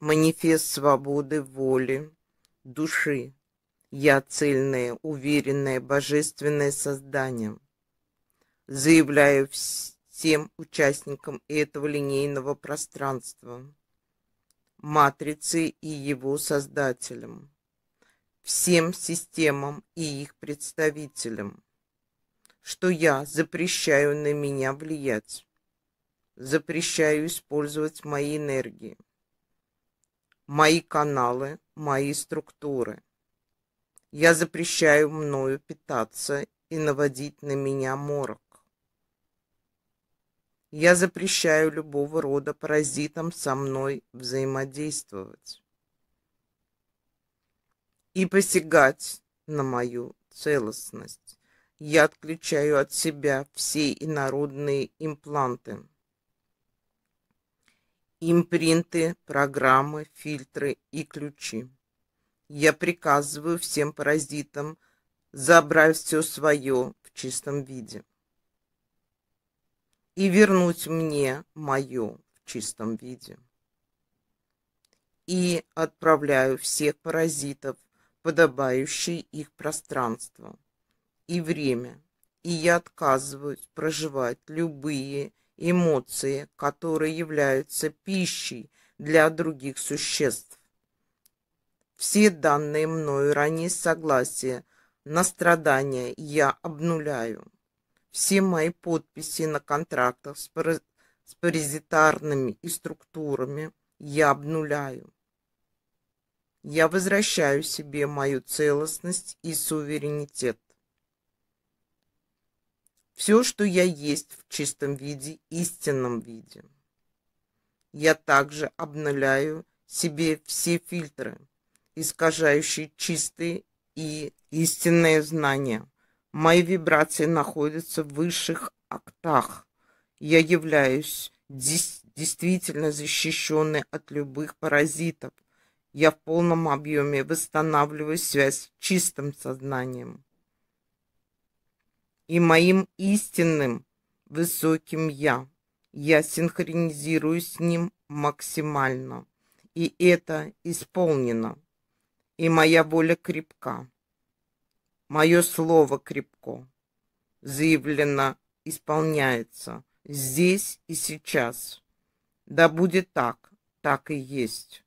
манифест свободы воли, души. Я цельное, уверенное, божественное создание. Заявляю всем участникам этого линейного пространства, матрицы и его создателям, всем системам и их представителям, что я запрещаю на меня влиять, запрещаю использовать мои энергии, мои каналы, мои структуры. Я запрещаю мною питаться и наводить на меня морок. Я запрещаю любого рода паразитам со мной взаимодействовать и посягать на мою целостность. Я отключаю от себя все инородные импланты импринты, программы, фильтры и ключи. Я приказываю всем паразитам забрать все свое в чистом виде и вернуть мне мое в чистом виде. И отправляю всех паразитов, подобающие их пространство и время, и я отказываюсь проживать любые эмоции, которые являются пищей для других существ. Все данные мною ранее согласия на страдания я обнуляю. Все мои подписи на контрактах с, пар... с паразитарными и структурами я обнуляю. Я возвращаю себе мою целостность и суверенитет. Все, что я есть в чистом виде, истинном виде. Я также обнуляю себе все фильтры, искажающие чистые и истинные знания. Мои вибрации находятся в высших актах. Я являюсь действительно защищенной от любых паразитов. Я в полном объеме восстанавливаю связь с чистым сознанием и моим истинным высоким «я». Я синхронизируюсь с ним максимально. И это исполнено. И моя воля крепка. Мое слово крепко. Заявлено, исполняется. Здесь и сейчас. Да будет так, так и есть.